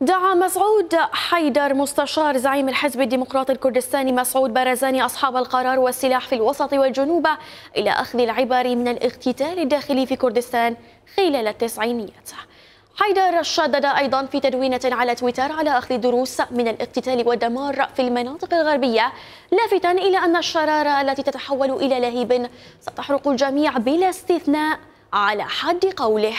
دعا مسعود حيدر مستشار زعيم الحزب الديمقراطي الكردستاني مسعود بارزاني أصحاب القرار والسلاح في الوسط والجنوب إلى أخذ العبر من الاقتتال الداخلي في كردستان خلال التسعينيات حيدر شدد أيضا في تدوينة على تويتر على أخذ دروس من الاقتتال والدمار في المناطق الغربية لافتا إلى أن الشرارة التي تتحول إلى لهيب ستحرق الجميع بلا استثناء على حد قوله